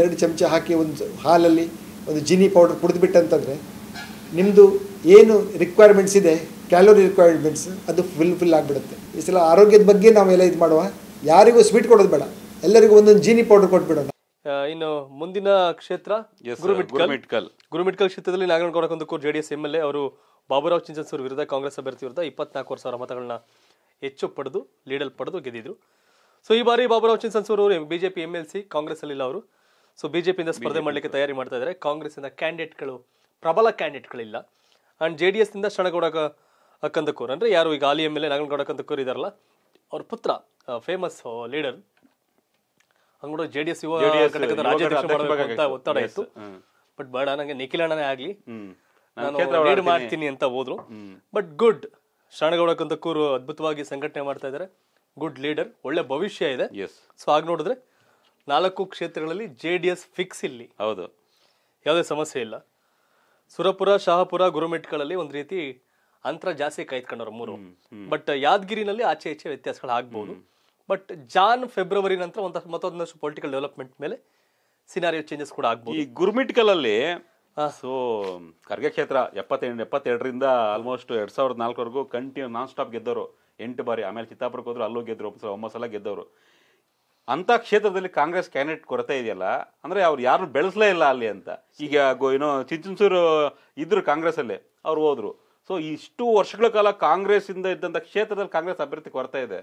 ಎರಡು ಚಮಚ ಹಾಕಿ ಒಂದು ಹಾಲಲ್ಲಿ ಒಂದು ಜಿನಿ ಪೌಡರ್ ಕುಡಿದ್ಬಿಟ್ಟಂತಂದರೆ ನಿಮ್ಮದು ಏನು ರಿಕ್ವೈರ್ಮೆಂಟ್ಸ್ ಇದೆ ಕ್ಯಾಲೋರಿ ರಿಕ್ವೈರ್ಮೆಂಟ್ಸ್ ಅದು ಫುಲ್ ಫಿಲ್ ಆಗಿಬಿಡುತ್ತೆ ಈ ಸಲ ಆರೋಗ್ಯದ ಬಗ್ಗೆ ನಾವೆಲ್ಲ ಇದು ಮಾಡುವ ಯಾರಿಗೂ ಸ್ವೀಟ್ ಕೊಡೋದು ಬೇಡ ಎಲ್ಲರಿಗೂ ಒಂದೊಂದು ಜೀನಿ ಪೌಡರ್ ಕೊಟ್ಬಿಡೋಣ ಇನ್ನು ಮುಂದಿನ ಕ್ಷೇತ್ರ ಗುರುಮಿಟ್ಕಲ್ ಗುರುಮಿಟ್ಕಲ್ ಕ್ಷೇತ್ರದಲ್ಲಿ Nagaragouda Kundakur JDS M L A ಅವರು ಬಾಬುರಾವ್ ಚಿಂಚನ್ಸೂರು ವಿರುದ್ಧ ಕಾಂಗ್ರೆಸ್ ಅಭ್ಯರ್ಥಿ ವಿರುದ್ಧ ಇಪ್ಪತ್ನಾಲ್ಕೂವರೆ ಸಾವಿರ ಮತಗಳನ್ನ ಹೆಚ್ಚು ಪಡೆದು ಲೀಡಲ್ ಪಡೆದು ಗೆದ್ದಿದ್ರು ಸೊ ಈ ಬಾರಿ ಬಾಬುರಾವ್ ಚಿಂಚನ್ಸೂರ್ ಅವರು BJP M L C Congress ಅಲ್ಲಿಲ್ಲ ಅವರು ಸೊ ಬಿಜೆಪಿಯಿಂದ ಸ್ಪರ್ಧೆ ಮಾಡಲಿಕ್ಕೆ ತಯಾರಿ ಮಾಡ್ತಾ ಇದ್ದಾರೆ ಕಾಂಗ್ರೆಸ್ ಕ್ಯಾಂಡಿಡೇಟ್ ಕ್ಯಾಂಡಿಡೇಟ್ಗಳು ಪ್ರಬಲ ಕ್ಯಾಂಡಿಡೇಟ್ಗಳಿಲ್ಲ ಅಂಡ್ ಜೆ ಡಿ ಎಸ್ನಿಂದ ಶಣಗೌಡ ಕಂದಕೂರ್ ಅಂದರೆ ಯಾರು ಈಗ ಆಲಿ M L A Naganagouda Kandakur ಇದಾರಲ್ಲ ಅವ್ರ ಪುತ್ರ ಫೇಮಸ್ ಲೀಡರ್ ಹಂಗೂಡ ಜೆ ಡಿ ಎಸ್ ಒತ್ತಡ ಇತ್ತು ಬಟ್ ಬೇಡ ನನಗೆ ನಿಖಿಲ್ ಅಣ್ಣನೇ ಆಗಲಿ ನಾನು ಮಾಡ್ತೀನಿ ಅಂತ ಹೋದ್ರು ಬಟ್ ಗುಡ್ ಶರಣಗೌಡ ಕಂದಕೂರು ಅದ್ಭುತವಾಗಿ ಸಂಘಟನೆ ಮಾಡ್ತಾ ಇದ್ದಾರೆ ಗುಡ್ ಲೀಡರ್ ಒಳ್ಳೆ ಭವಿಷ್ಯ ಇದೆ ಸೊ ಆಗ ನೋಡಿದ್ರೆ ನಾಲ್ಕು ಕ್ಷೇತ್ರಗಳಲ್ಲಿ ಜೆ ಡಿ ಎಸ್ ಫಿಕ್ಸ್ ಇಲ್ಲಿ ಹೌದು ಯಾವುದೇ ಸಮಸ್ಯೆ ಇಲ್ಲ ಸುರಪುರ ಶಹಾಪುರ ಗುರುಮೆಟ್ಗಳಲ್ಲಿ ಒಂದು ರೀತಿ ಅಂತರ ಜಾಸ್ತಿ ಕಾಯ್ತ್ಕೊಂಡವ್ರು ಮೂರು ಬಟ್ ಯಾದಗಿರಿನಲ್ಲಿ ಆಚೆ ಈಚೆ ವ್ಯತ್ಯಾಸಗಳು ಆಗ್ಬೋದು ಬಟ್ ಜಾನ್ ಫೆಬ್ರವರಿ ನಂತರ ಒಂದ್ ಮತ್ತೊಂದಷ್ಟು ಪೊಲಿಟಿಕಲ್ ಡೆವಲಪ್ಮೆಂಟ್ ಮೇಲೆ ಸಿನಾರಿಯೋ ಚೇಂಜಸ್ ಕೂಡ ಆಗ್ಬೋದು ಈ ಗುರುಮಿಟ್ಕಲ್ ಅಲ್ಲಿ ಸೊ ಖರ್ಗೆ ಕ್ಷೇತ್ರ ಎಪ್ಪತ್ತೆಂಟು ಎಪ್ಪತ್ತೆರಡರಿಂದ ಆಲ್ಮೋಸ್ಟ್ ಎರಡ್ ಸಾವಿರದ ನಾಲ್ಕವರೆಗೂ ಕಂಟಿನ್ಯೂ ನಾನ್ ಸ್ಟಾಪ್ ಗೆದ್ದವರು ಎಂಟು ಬಾರಿ ಆಮೇಲೆ ಚಿತ್ತಾಪುರಕ್ಕೆ ಹೋದ್ರು ಅಲ್ಲೂ ಗೆದ್ದರು ಒಂಬತ್ತು ಸಲ ಗೆದ್ದವರು ಅಂಥ ಕ್ಷೇತ್ರದಲ್ಲಿ ಕಾಂಗ್ರೆಸ್ ಕ್ಯಾಂಡಿಡೇಟ್ ಕೊರತೆ ಇದೆಯಲ್ಲ ಅಂದರೆ ಅವ್ರು ಯಾರು ಬೆಳೆಸಲೇ ಇಲ್ಲ ಅಲ್ಲಿ ಅಂತ ಈಗ ಏನೋ ಚಿಂಚನ್ಸೂರು ಇದ್ರು ಕಾಂಗ್ರೆಸ್ಸಲ್ಲೇ ಅವ್ರು ಹೋದ್ರು ಸೊ ಇಷ್ಟು ವರ್ಷಗಳ ಕಾಲ ಕಾಂಗ್ರೆಸ್ಸಿಂದ ಇದ್ದಂಥ ಕ್ಷೇತ್ರದಲ್ಲಿ ಕಾಂಗ್ರೆಸ್ ಅಭ್ಯರ್ಥಿ ಕೊರತೆ ಇದೆ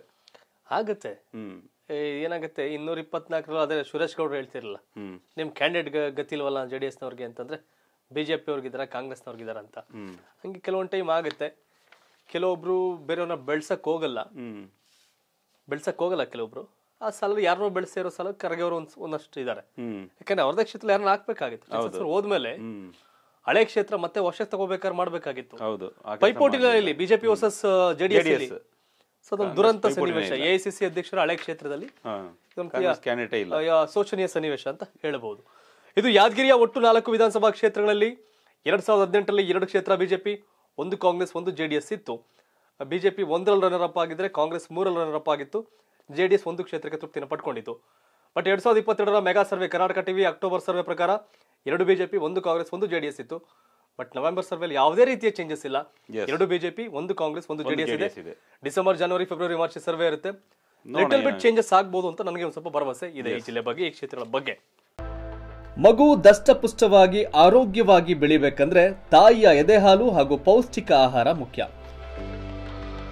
ಆಗುತ್ತೆ ಏನಾಗುತ್ತೆ ಇನ್ನೂರ ಇಪ್ಪತ್ನಾಲ್ಕರಲ್ಲಿ ಅದೇ ಸುರೇಶ್ ಗೌಡ್ರು ಹೇಳ್ತಿರಲ್ಲ ನಿಮ್ ಕ್ಯಾಂಡಿಡೇಟ್ ಗತಿಲ್ವಲ್ಲ ಜೆ ಡಿ ಎಸ್ನವ್ರಿಗೆ ಅಂತಂದ್ರೆ ಬಿಜೆಪಿ ಅವ್ರಿಗಿದಾರ ಕಾಂಗ್ರೆಸ್ನವ್ರಿಗಿದಾರ ಅಂತ ಹಂಗೆ ಕೆಲವೊಂದು ಟೈಮ್ ಆಗುತ್ತೆ ಕೆಲವೊಬ್ರು ಬೇರೆಯವ್ರನ್ನ ಬೆಳ್ಸಕ್ ಹೋಗಲ್ಲ ಬೆಳ್ಸಕ್ ಹೋಗಲ್ಲ ಕೆಲವೊಬ್ರು ಆ ಸಾಲ ಯಾರನ್ನೋ ಬೆಳೆಸಿರೋ ಸಾಲ ಖರ್ಗೆಯವರು ಒಂದಷ್ಟು ಇದಾರೆ ಯಾಕಂದ್ರೆ ಅವ್ರದೇ ಕ್ಷೇತ್ರ ಯಾರನ್ನ ಹಾಕ್ಬೇಕಾಗಿತ್ತು ಹೋದ್ಮೇಲೆ ಹಳೆ ಕ್ಷೇತ್ರ ಮತ್ತೆ ವರ್ಷ ತಗೋಬೇಕಾದ್ರೆ ಮಾಡ್ಬೇಕಾಗಿತ್ತು ಹೌದು ಪೈಪೋಟಿ ಬಿಜೆಪಿ ವರ್ಸಸ್ ಜೆಡಿಎಸ್ ಸೊ ಅದೊಂದು ದುರಂತ ಸನ್ನಿವೇಶ ಎಐಸಿಸಿ ಅಧ್ಯಕ್ಷರ ಹಳೆ ಕ್ಷೇತ್ರದಲ್ಲಿ ಶೋಚನೀಯ ಸನ್ನಿವೇಶ ಅಂತ ಹೇಳಬಹುದು ಇದು ಯಾದಗಿರಿಯ ಒಟ್ಟು ನಾಲ್ಕು ವಿಧಾನಸಭಾ ಕ್ಷೇತ್ರಗಳಲ್ಲಿ ಎರಡ್ ಸಾವಿರದ ಹದಿನೆಂಟರಲ್ಲಿ ಎರಡು ಕ್ಷೇತ್ರ ಬಿಜೆಪಿ ಒಂದು ಕಾಂಗ್ರೆಸ್ ಒಂದು ಜೆಡಿಎಸ್ ಇತ್ತು ಬಿಜೆಪಿ ಒಂದರಲ್ಲಿ ರನ್ನರ್ ಅಪ್ ಆಗಿದ್ರೆ ಕಾಂಗ್ರೆಸ್ ಮೂರಲ್ಲಿ ರನ್ನರ್ ಅಪ್ ಆಗಿತ್ತು ಜೆಡಿಎಸ್ ಒಂದು ಕ್ಷೇತ್ರಕ್ಕೆ ತೃಪ್ತಿಯನ್ನು ಪಡ್ಕೊಂಡಿತ್ತು ಬಟ್ ಎರಡ್ ಸಾವಿರದ ಇಪ್ಪತ್ತೆರಡರ mega survey Karnataka TV October survey ಪ್ರಕಾರ ಎರಡು ಬಿಜೆಪಿ ಒಂದು ಕಾಂಗ್ರೆಸ್ ಒಂದು ಜೆಡಿಎಸ್ ಇತ್ತು ಬಟ್ ನವೆಂಬರ್ ಸರ್ವೆಯಲ್ಲಿ ಯಾವುದೇ ರೀತಿಯ ಚೇಂಜಸ್ ಇಲ್ಲ ಎರಡು ಬಿಜೆಪಿ ಒಂದು ಕಾಂಗ್ರೆಸ್ ಒಂದು ಜೆಡಿಎಸ್ ಇದೆ ಡಿಸೆಂಬರ್ ಜನವರಿ ಫೆಬ್ರವರಿ ಮಾರ್ಚ್ ಸರ್ವೆ ಇರುತ್ತೆ ಲಿಟಲ್ ಬಿಟ್ ಚೇಂಜಸ್ ಆಗ್ಬೋದು ಅಂತ ನನಗೆ ಒಂದು ಸ್ವಲ್ಪ ಭರವಸೆ ಇದೆ ಈ ಜಿಲ್ಲೆ ಬಗ್ಗೆ ಈ ಕ್ಷೇತ್ರಗಳ ಬಗ್ಗೆ ಮಗು ದಷ್ಟಪುಷ್ಟವಾಗಿ ಆರೋಗ್ಯವಾಗಿ ಬೆಳಿಬೇಕಂದ್ರೆ ತಾಯಿಯ ಎದೆಹಾಲು ಹಾಗೂ ಪೌಷ್ಟಿಕ ಆಹಾರ ಮುಖ್ಯ